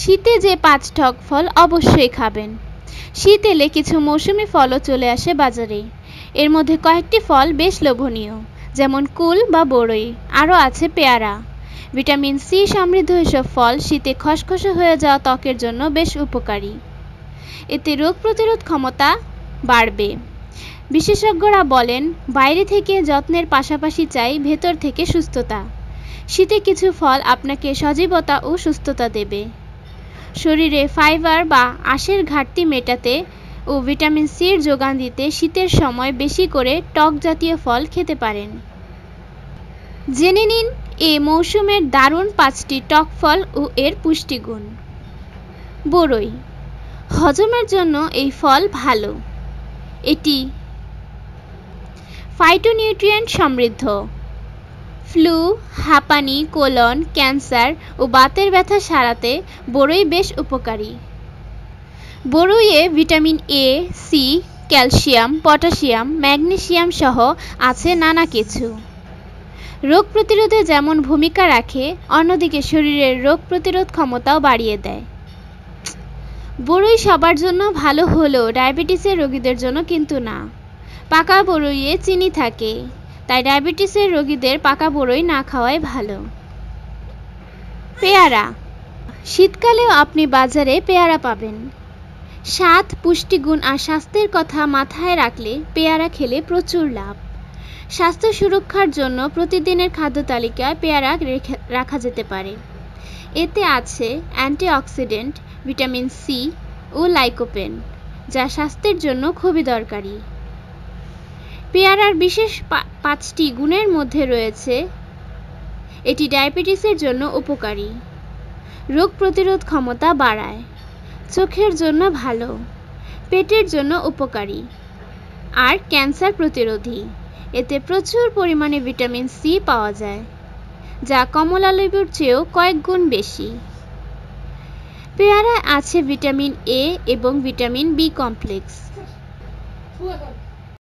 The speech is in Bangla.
শীতে যে পাঁচ ঠক ফল অবশ্যই খাবেন শীত এলে কিছু মৌসুমি ফলও চলে আসে বাজারে এর মধ্যে কয়েকটি ফল বেশ লোভনীয় যেমন কুল বা বড়ই আরও আছে পেয়ারা ভিটামিন সি সমৃদ্ধ এসব ফল শীতে খসখসে হয়ে যাওয়া ত্বকের জন্য বেশ উপকারী এতে রোগ প্রতিরোধ ক্ষমতা বাড়বে বিশেষজ্ঞরা বলেন বাইরে থেকে যত্নের পাশাপাশি চাই ভেতর থেকে সুস্থতা শীতে কিছু ফল আপনাকে সজীবতা ও সুস্থতা দেবে শরীরে ফাইবার বা আঁশের ঘাটতি মেটাতে ও ভিটামিন সির যোগান দিতে শীতের সময় বেশি করে টক জাতীয় ফল খেতে পারেন জেনে নিন এ মৌসুমের দারুণ পাঁচটি টক ফল ও এর পুষ্টিগুণ বরই হজমের জন্য এই ফল ভালো এটি ফাইটোনিউট্রিয়েন্ট সমৃদ্ধ ফ্লু হাঁপানি কোলন ক্যান্সার ও বাতের ব্যথা সারাতে বড়ই বেশ উপকারী বড়ইয়ে vitamin A C calcium potassium magnesium সহ আছে নানা কিছু রোগ প্রতিরোধে যেমন ভূমিকা রাখে অন্যদিকে শরীরের রোগ প্রতিরোধ ক্ষমতাও বাড়িয়ে দেয় বড়ই সবার জন্য ভালো হলেও ডায়াবেটিসের রোগীদের জন্য কিন্তু না পাকা বড়ইয়ে চিনি থাকে তাই ডায়াবেটিসের রোগীদের পাকা বড়ই না খাওয়াই ভালো পেয়ারা শীতকালেও আপনি বাজারে পেয়ারা পাবেন স্বাদ পুষ্টিগুণ আর স্বাস্থ্যের কথা মাথায় রাখলে পেয়ারা খেলে প্রচুর লাভ স্বাস্থ্য সুরক্ষার জন্য প্রতিদিনের খাদ্য তালিকায় পেয়ারা রাখা যেতে পারে এতে আছে অ্যান্টিঅক্সিডেন্ট ভিটামিন সি ও লাইকোপেন যা স্বাস্থ্যের জন্য খুবই দরকারি পেয়ারার বিশেষ পাঁচটি গুণের মধ্যে রয়েছে এটি ডায়াবেটিসের জন্য উপকারী রোগ প্রতিরোধ ক্ষমতা বাড়ায় চোখের জন্য ভালো পেটের জন্য উপকারী আর ক্যান্সার প্রতিরোধী এতে প্রচুর পরিমাণে ভিটামিন সি পাওয়া যায় যা কমলা লেবুর চেয়েও কয়েক গুণ বেশি পেয়ারায় আছে ভিটামিন এ এবং ভিটামিন বি কমপ্লেক্স